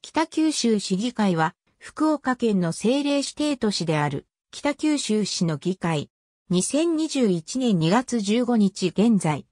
北九州市議会は、福岡県の政令指定都市である、北九州市の議会。2021年2月15日現在。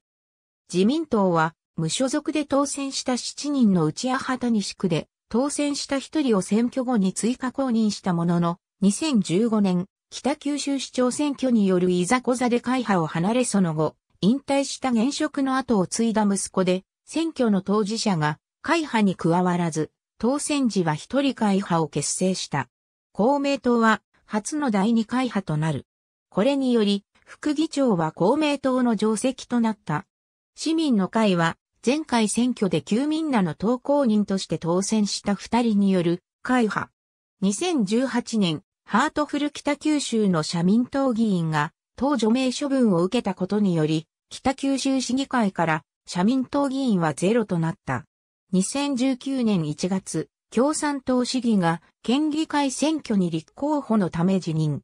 自民党は、無所属で当選した7人の内ち八西区で、当選した1人を選挙後に追加公認したものの、2015年、北九州市長選挙によるいざこざで会派を離れその後、引退した現職の後を継いだ息子で、選挙の当事者が会派に加わらず、当選時は一人会派を結成した。公明党は初の第二会派となる。これにより、副議長は公明党の定席となった。市民の会は、前回選挙で旧民らの投稿人として当選した二人による会派。2018年、ハートフル北九州の社民党議員が、党除名処分を受けたことにより、北九州市議会から社民党議員はゼロとなった。2019年1月、共産党市議が県議会選挙に立候補のため辞任。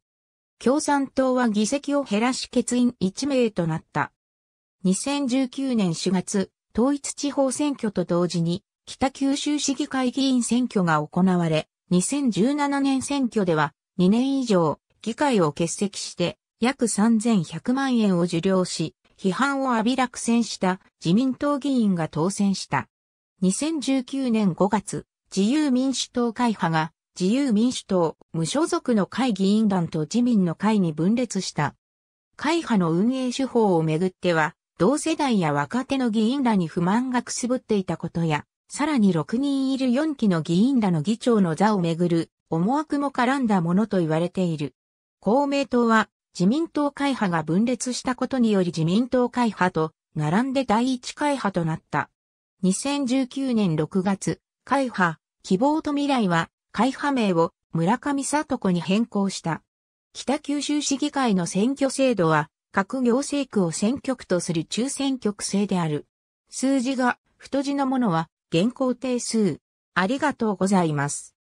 共産党は議席を減らし欠員1名となった。2019年4月、統一地方選挙と同時に北九州市議会議員選挙が行われ、2017年選挙では2年以上議会を欠席して約3100万円を受領し、批判を浴び落選した自民党議員が当選した。2019年5月、自由民主党会派が、自由民主党、無所属の会議員団と自民の会に分裂した。会派の運営手法をめぐっては、同世代や若手の議員らに不満がくすぶっていたことや、さらに6人いる4期の議員らの議長の座をめぐる思惑も絡んだものと言われている。公明党は自民党会派が分裂したことにより自民党会派と並んで第一会派となった。2019年6月、会派、希望と未来は、会派名を村上里子に変更した。北九州市議会の選挙制度は、各行政区を選挙区とする中選挙区制である。数字が、太字のものは、現行定数。ありがとうございます。